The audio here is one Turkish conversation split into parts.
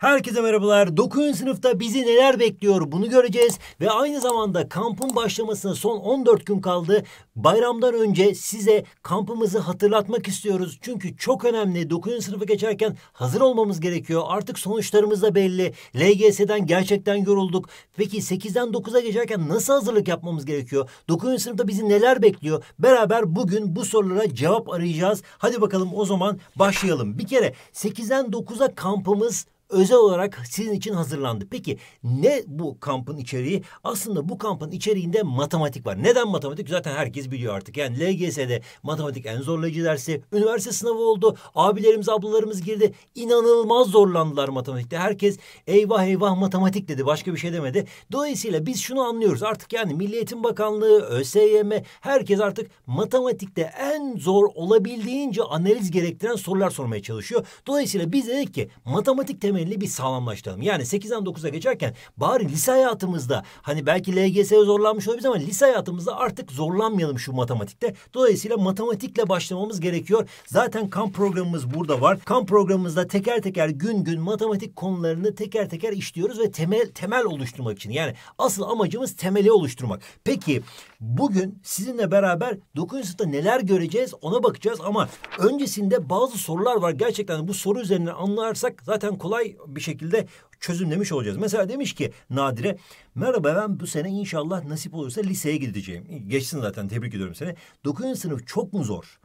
Herkese merhabalar. 9. sınıfta bizi neler bekliyor bunu göreceğiz ve aynı zamanda kampın başlamasına son 14 gün kaldı. Bayramdan önce size kampımızı hatırlatmak istiyoruz. Çünkü çok önemli. 9. sınıfı geçerken hazır olmamız gerekiyor. Artık sonuçlarımız da belli. LGS'den gerçekten yorulduk. Peki 8'den 9'a geçerken nasıl hazırlık yapmamız gerekiyor? 9. sınıfta bizi neler bekliyor? Beraber bugün bu sorulara cevap arayacağız. Hadi bakalım o zaman başlayalım. Bir kere 8'den 9'a kampımız özel olarak sizin için hazırlandı. Peki ne bu kampın içeriği? Aslında bu kampın içeriğinde matematik var. Neden matematik? Zaten herkes biliyor artık. Yani LGS'de matematik en zorlayıcı dersi. Üniversite sınavı oldu. Abilerimiz, ablalarımız girdi. İnanılmaz zorlandılar matematikte. Herkes eyvah eyvah matematik dedi. Başka bir şey demedi. Dolayısıyla biz şunu anlıyoruz. Artık yani Milli Eğitim Bakanlığı, ÖSYM herkes artık matematikte en zor olabildiğince analiz gerektiren sorular sormaya çalışıyor. Dolayısıyla biz dedik ki matematik temeli ile bir sağlamlaştıralım. Yani 8'den 9'a geçerken bari lise hayatımızda hani belki LGS'ye zorlanmış olabiliriz ama lise hayatımızda artık zorlanmayalım şu matematikte. Dolayısıyla matematikle başlamamız gerekiyor. Zaten kamp programımız burada var. Kamp programımızda teker teker gün gün matematik konularını teker teker işliyoruz ve temel temel oluşturmak için. Yani asıl amacımız temeli oluşturmak. Peki Bugün sizinle beraber 9. sınıfta neler göreceğiz ona bakacağız ama öncesinde bazı sorular var. Gerçekten bu soru üzerine anlarsak zaten kolay bir şekilde çözümlemiş olacağız. Mesela demiş ki Nadire merhaba ben bu sene inşallah nasip olursa liseye gideceğim. Geçsin zaten tebrik ediyorum seni. 9. sınıf çok mu zor?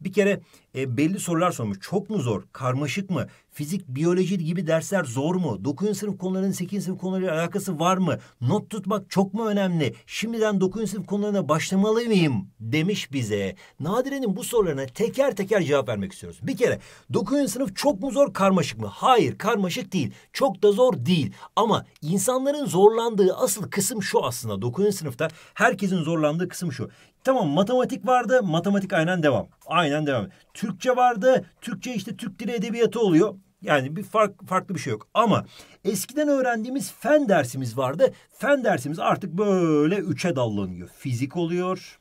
Bir kere e, belli sorular sormuş. Çok mu zor? Karmaşık mı? Fizik, biyoloji gibi dersler zor mu? 9. sınıf konularının 8. sınıf konularıyla alakası var mı? Not tutmak çok mu önemli? Şimdiden 9. sınıf konularına başlamalı mıyım? Demiş bize. Nadire'nin bu sorularına teker teker cevap vermek istiyoruz. Bir kere 9. sınıf çok mu zor, karmaşık mı? Hayır, karmaşık değil. Çok da zor değil. Ama insanların zorlandığı asıl kısım şu aslında. 9. sınıfta herkesin zorlandığı kısım şu. Tamam matematik vardı, matematik aynen devam. Aynen devam. Türkçe vardı. Türkçe işte Türk dili edebiyatı oluyor. Yani bir fark, farklı bir şey yok. Ama eskiden öğrendiğimiz fen dersimiz vardı. Fen dersimiz artık böyle üçe dallanıyor. Fizik oluyor,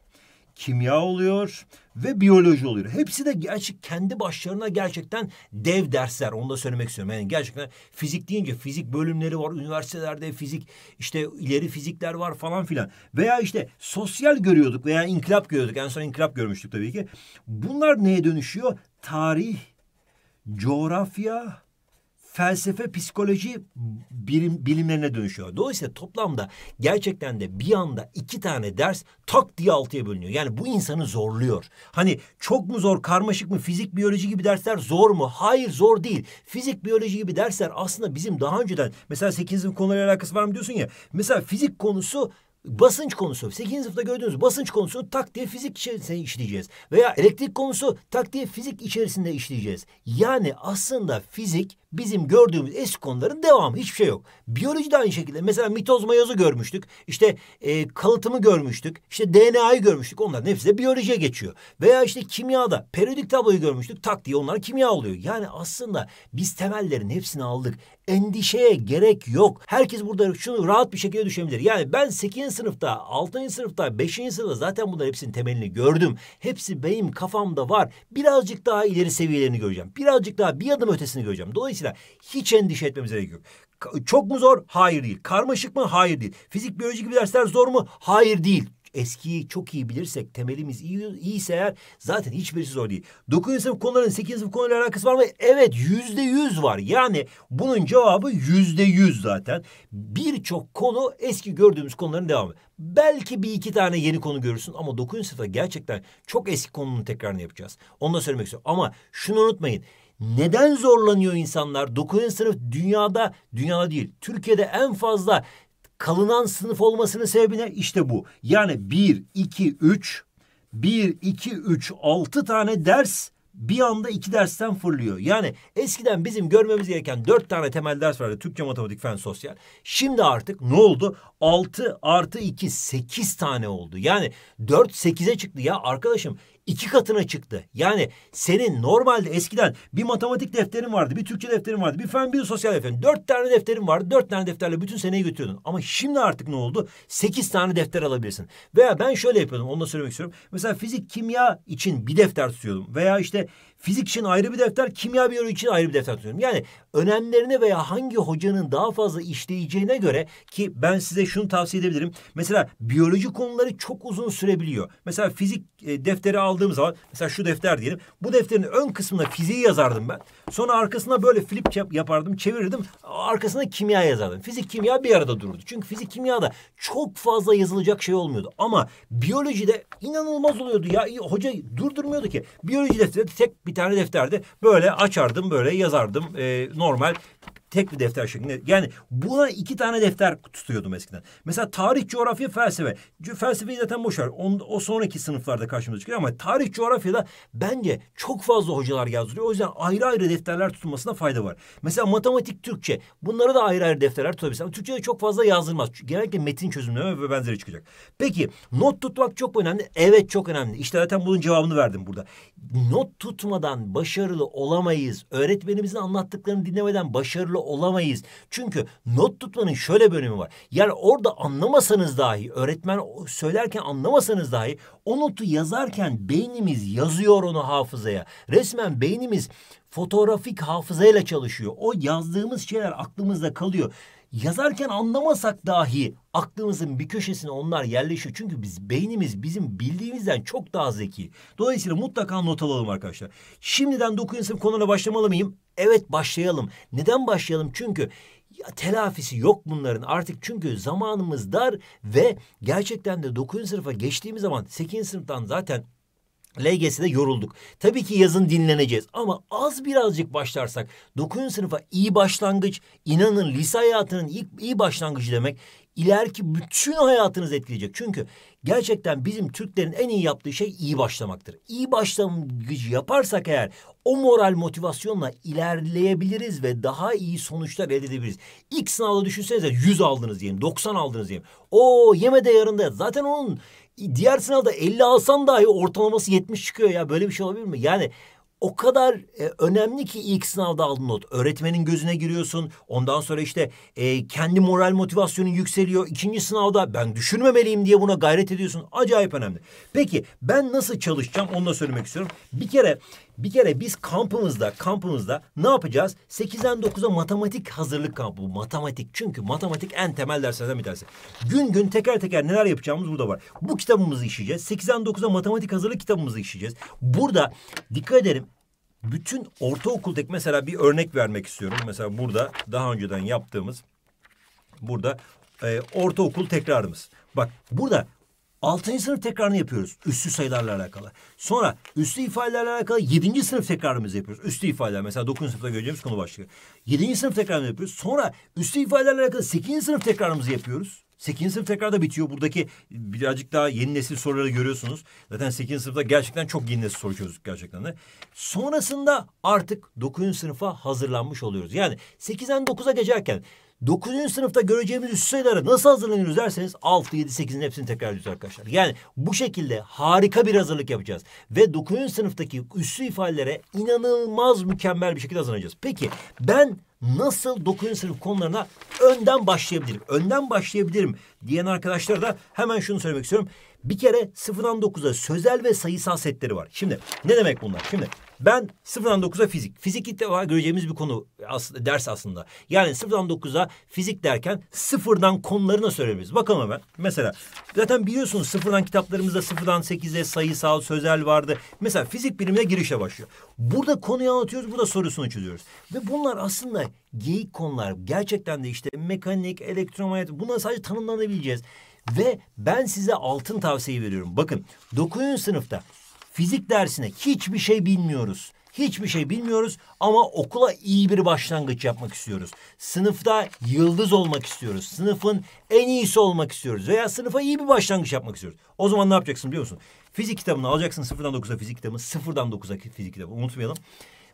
kimya oluyor ve biyoloji oluyor. Hepsi de gerçek kendi başlarına gerçekten dev dersler. Onu da söylemek istiyorum. Yani gerçekten fizik deyince fizik bölümleri var. Üniversitelerde fizik işte ileri fizikler var falan filan. Veya işte sosyal görüyorduk veya inkılap görüyorduk. En son inkılap görmüştük tabii ki. Bunlar neye dönüşüyor? Tarih, coğrafya, felsefe, psikoloji bilim, bilimlerine dönüşüyor. Dolayısıyla toplamda gerçekten de bir anda iki tane ders tak diye altıya bölünüyor. Yani bu insanı zorluyor. Hani çok mu zor, karmaşık mı, fizik, biyoloji gibi dersler zor mu? Hayır zor değil. Fizik, biyoloji gibi dersler aslında bizim daha önceden mesela 8. konuyla alakası var mı diyorsun ya. Mesela fizik konusu Basınç konusu. 8. sınıfta gördüğünüz basınç konusunu tak diye fizik içerisinde işleyeceğiz. Veya elektrik konusu tak diye fizik içerisinde işleyeceğiz. Yani aslında fizik bizim gördüğümüz eski konuların devamı. Hiçbir şey yok. Biyolojide aynı şekilde. Mesela mitoz mayozu görmüştük. İşte e, kalıtımı görmüştük. İşte DNA'yı görmüştük. Onların hepsi de biyolojiye geçiyor. Veya işte kimyada periyodik tabloyu görmüştük. Tak diye onlar kimya oluyor. Yani aslında biz temellerin hepsini aldık. Endişeye gerek yok. Herkes burada şunu rahat bir şekilde düşünebilir. Yani ben 8. sınıfta, 6. sınıfta, 5. sınıfta zaten bunların hepsinin temelini gördüm. Hepsi benim kafamda var. Birazcık daha ileri seviyelerini göreceğim. Birazcık daha bir adım ötesini göreceğim. Dolayısıyla Dolayısıyla hiç endişe etmemize gerek yok. Çok mu zor? Hayır değil. Karmaşık mı? Hayır değil. Fizik, biyoloji gibi dersler zor mu? Hayır değil eskiyi çok iyi bilirsek, temelimiz iyi, iyiyse eğer zaten hiçbirisi zor değil. Dokuzuncu sınıf konuların sekizinci sınıf konuyla alakası var mı? Evet yüzde yüz var. Yani bunun cevabı yüzde yüz zaten. Birçok konu eski gördüğümüz konuların devamı. Belki bir iki tane yeni konu görürsün ama dokuzuncu sınıfta gerçekten çok eski konunun tekrarını yapacağız. Onu da söylemek istiyorum. Ama şunu unutmayın. Neden zorlanıyor insanlar? 9. sınıf dünyada, dünyada değil, Türkiye'de en fazla kalınan sınıf olmasının sebebi ne? İşte bu. Yani 1, 2, 3, 1, 2, 3, 6 tane ders bir anda iki dersten fırlıyor. Yani eskiden bizim görmemiz gereken dört tane temel ders vardı. Türkçe, matematik, fen, sosyal. Şimdi artık ne oldu? Altı artı iki, sekiz tane oldu. Yani dört sekize çıktı. Ya arkadaşım iki katına çıktı. Yani senin normalde eskiden bir matematik defterin vardı, bir Türkçe defterin vardı, bir fen, bir sosyal defterin. Dört tane defterin vardı, dört tane defterle bütün seneyi götürüyordun. Ama şimdi artık ne oldu? Sekiz tane defter alabilirsin. Veya ben şöyle yapıyordum, onu da söylemek istiyorum. Mesela fizik, kimya için bir defter tutuyordum. Veya işte fizik için ayrı bir defter, kimya, biyoloji için ayrı bir defter tutuyorum. Yani önemlerine veya hangi hocanın daha fazla işleyeceğine göre ki ben size şunu tavsiye edebilirim. Mesela biyoloji konuları çok uzun sürebiliyor. Mesela fizik e, defteri aldığım zaman mesela şu defter diyelim. Bu defterin ön kısmına fiziği yazardım ben. Sonra arkasına böyle flip yap yapardım, çevirirdim. Arkasına kimya yazardım. Fizik kimya bir arada dururdu. Çünkü fizik kimyada çok fazla yazılacak şey olmuyordu. Ama biyolojide inanılmaz oluyordu ya. Hoca durdurmuyordu ki. Biyoloji defteri tek bir tane defterde böyle açardım, böyle yazardım. E, normal tek bir defter şeklinde. Yani buna iki tane defter tutuyordum eskiden. Mesela tarih, coğrafya, felsefe. Felsefeyi zaten boşver. On, o sonraki sınıflarda karşımıza çıkıyor ama tarih, coğrafyada bence çok fazla hocalar yazdırıyor. O yüzden ayrı ayrı defterler tutulmasına fayda var. Mesela matematik, Türkçe. Bunları da ayrı ayrı defterler tutabilirsin. Ama Türkçe'de çok fazla yazdırmaz. Genellikle metin çözümleme ve benzeri çıkacak. Peki not tutmak çok önemli. Evet çok önemli. İşte zaten bunun cevabını verdim burada. Not tutmadan başarılı olamayız. Öğretmenimizin anlattıklarını dinlemeden başarılı olamayız. Çünkü not tutmanın şöyle bölümü var. Yani orada anlamasanız dahi öğretmen söylerken anlamasanız dahi o notu yazarken beynimiz yazıyor onu hafızaya. Resmen beynimiz fotoğrafik hafızayla çalışıyor. O yazdığımız şeyler aklımızda kalıyor yazarken anlamasak dahi aklımızın bir köşesine onlar yerleşiyor. Çünkü biz beynimiz bizim bildiğimizden çok daha zeki. Dolayısıyla mutlaka not alalım arkadaşlar. Şimdiden 9. sınıf konuna başlamalı mıyım? Evet başlayalım. Neden başlayalım? Çünkü ya, telafisi yok bunların artık çünkü zamanımız dar ve gerçekten de 9. sınıfa geçtiğimiz zaman 8. sınıftan zaten LGS'de yorulduk. Tabii ki yazın dinleneceğiz ama az birazcık başlarsak 9. sınıfa iyi başlangıç, İnanın lise hayatının ilk iyi başlangıcı demek ileriki bütün hayatınız etkileyecek. Çünkü gerçekten bizim Türklerin en iyi yaptığı şey iyi başlamaktır. İyi başlangıcı yaparsak eğer o moral motivasyonla ilerleyebiliriz ve daha iyi sonuçlar elde edebiliriz. İlk sınavda düşünsenize 100 aldınız diyelim, 90 aldınız diyelim. O yeme de yarında Zaten onun diğer sınavda 50 alsan dahi ortalaması 70 çıkıyor ya. Böyle bir şey olabilir mi? Yani o kadar e, önemli ki ilk sınavda aldın not. Öğretmenin gözüne giriyorsun. Ondan sonra işte e, kendi moral motivasyonun yükseliyor. İkinci sınavda ben düşünmemeliyim diye buna gayret ediyorsun. Acayip önemli. Peki ben nasıl çalışacağım onu da söylemek istiyorum. Bir kere bir kere biz kampımızda kampımızda ne yapacağız? 8'den 9'a matematik hazırlık kampı. Matematik çünkü matematik en temel derslerden bir tanesi. Gün gün teker teker neler yapacağımız burada var. Bu kitabımızı işleyeceğiz. 8'den 9'a matematik hazırlık kitabımızı işleyeceğiz. Burada dikkat ederim bütün ortaokuldaki mesela bir örnek vermek istiyorum. Mesela burada daha önceden yaptığımız burada e, ortaokul tekrarımız. Bak burada altıncı sınıf tekrarını yapıyoruz üstü sayılarla alakalı. Sonra üstü ifadelerle alakalı yedinci sınıf tekrarımızı yapıyoruz. Üstü ifadeler mesela dokuzuncu sınıfta göreceğimiz konu başlığı. Yedinci sınıf tekrarını yapıyoruz. Sonra üstü ifadelerle alakalı sekizinci sınıf tekrarımızı yapıyoruz. 8. sınıf tekrar da bitiyor. Buradaki birazcık daha yeni nesil soruları görüyorsunuz. Zaten 8. sınıfta gerçekten çok yeni nesil soru çözdük gerçekten de. Sonrasında artık 9. sınıfa hazırlanmış oluyoruz. Yani 8'den 9'a geçerken 9. sınıfta göreceğimiz üst sayılara nasıl hazırlanıyoruz derseniz 6, 7, 8'in hepsini tekrar ediyoruz arkadaşlar. Yani bu şekilde harika bir hazırlık yapacağız. Ve 9. sınıftaki üslü ifadelere inanılmaz mükemmel bir şekilde hazırlanacağız. Peki ben nasıl 9. sınıf konularına önden başlayabilirim? Önden başlayabilirim diyen arkadaşlar da hemen şunu söylemek istiyorum. Bir kere sıfırdan 9'a sözel ve sayısal setleri var. Şimdi ne demek bunlar? Şimdi ben sıfırdan 9'a fizik. Fizik ilk defa göreceğimiz bir konu as ders aslında. Yani sıfırdan 9'a fizik derken sıfırdan konuları nasıl Bakalım hemen. Mesela zaten biliyorsunuz sıfırdan kitaplarımızda sıfırdan 8'e sayısal, sözel vardı. Mesela fizik bilimine girişe başlıyor. Burada konuyu anlatıyoruz, burada sorusunu çözüyoruz. Ve bunlar aslında geyik konular. Gerçekten de işte mekanik, elektromanyet bunlar sadece tanımlanabileceğiz. Ve ben size altın tavsiye veriyorum. Bakın 9. sınıfta fizik dersine hiçbir şey bilmiyoruz. Hiçbir şey bilmiyoruz ama okula iyi bir başlangıç yapmak istiyoruz. Sınıfta yıldız olmak istiyoruz. Sınıfın en iyisi olmak istiyoruz veya sınıfa iyi bir başlangıç yapmak istiyoruz. O zaman ne yapacaksın biliyor musun? Fizik kitabını alacaksın sıfırdan dokuza fizik kitabı, sıfırdan dokuza fizik kitabı unutmayalım.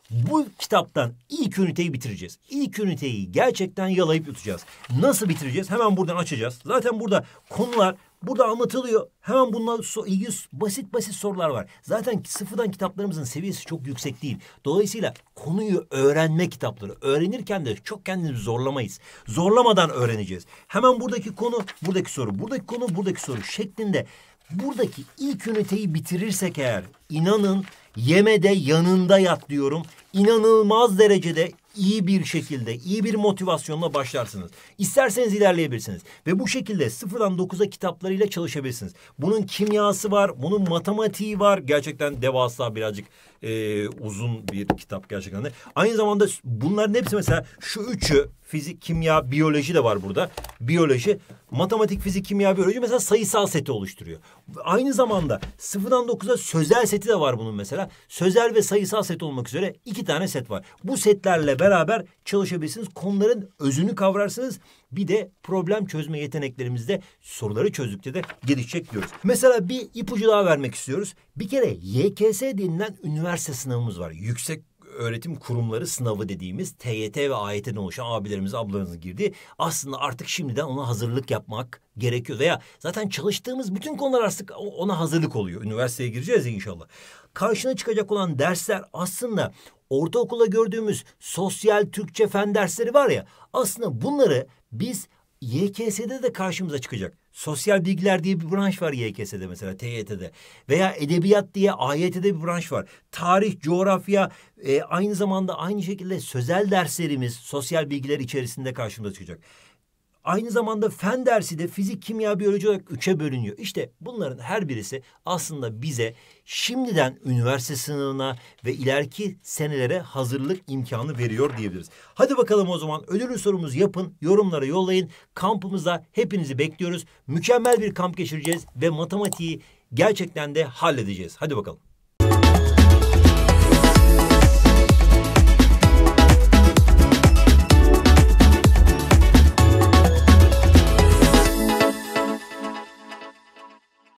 Bu kitaptan ilk üniteyi bitireceğiz. İlk üniteyi gerçekten yalayıp yutacağız. Nasıl bitireceğiz? Hemen buradan açacağız. Zaten burada konular burada anlatılıyor. Hemen bununla so ilgili basit basit sorular var. Zaten sıfırdan kitaplarımızın seviyesi çok yüksek değil. Dolayısıyla konuyu öğrenme kitapları. Öğrenirken de çok kendimizi zorlamayız. Zorlamadan öğreneceğiz. Hemen buradaki konu, buradaki soru, buradaki konu, buradaki soru şeklinde buradaki ilk üniteyi bitirirsek eğer inanın Yeme de yanında yat diyorum. İnanılmaz derecede iyi bir şekilde, iyi bir motivasyonla başlarsınız. İsterseniz ilerleyebilirsiniz. Ve bu şekilde sıfırdan dokuza kitaplarıyla çalışabilirsiniz. Bunun kimyası var, bunun matematiği var. Gerçekten devasa birazcık e, uzun bir kitap gerçekten de. Aynı zamanda bunların hepsi mesela şu üçü fizik, kimya, biyoloji de var burada. Biyoloji, matematik, fizik, kimya, biyoloji mesela sayısal seti oluşturuyor. Aynı zamanda sıfırdan dokuza sözel seti de var bunun mesela sözel ve sayısal set olmak üzere iki tane set var. Bu setlerle beraber çalışabilirsiniz. Konuların özünü kavrarsınız. Bir de problem çözme yeteneklerimizde soruları çözdükçe de gelişecek diyoruz. Mesela bir ipucu daha vermek istiyoruz. Bir kere YKS denilen üniversite sınavımız var. Yüksek öğretim kurumları sınavı dediğimiz TYT ve AYT'den oluşan abilerimiz, ablalarımızın girdi. aslında artık şimdiden ona hazırlık yapmak gerekiyor. Veya zaten çalıştığımız bütün konular artık ona hazırlık oluyor. Üniversiteye gireceğiz inşallah. Karşına çıkacak olan dersler aslında ortaokula gördüğümüz sosyal Türkçe fen dersleri var ya aslında bunları biz YKS'de de karşımıza çıkacak. Sosyal bilgiler diye bir branş var YKS'de mesela TYT'de. Veya edebiyat diye AYT'de bir branş var. Tarih, coğrafya e, aynı zamanda aynı şekilde sözel derslerimiz sosyal bilgiler içerisinde karşımıza çıkacak. Aynı zamanda fen dersi de fizik, kimya, biyoloji olarak üçe bölünüyor. İşte bunların her birisi aslında bize şimdiden üniversite sınavına ve ileriki senelere hazırlık imkanı veriyor diyebiliriz. Hadi bakalım o zaman ödüllü sorumuzu yapın, yorumlara yollayın. Kampımıza hepinizi bekliyoruz. Mükemmel bir kamp geçireceğiz ve matematiği gerçekten de halledeceğiz. Hadi bakalım.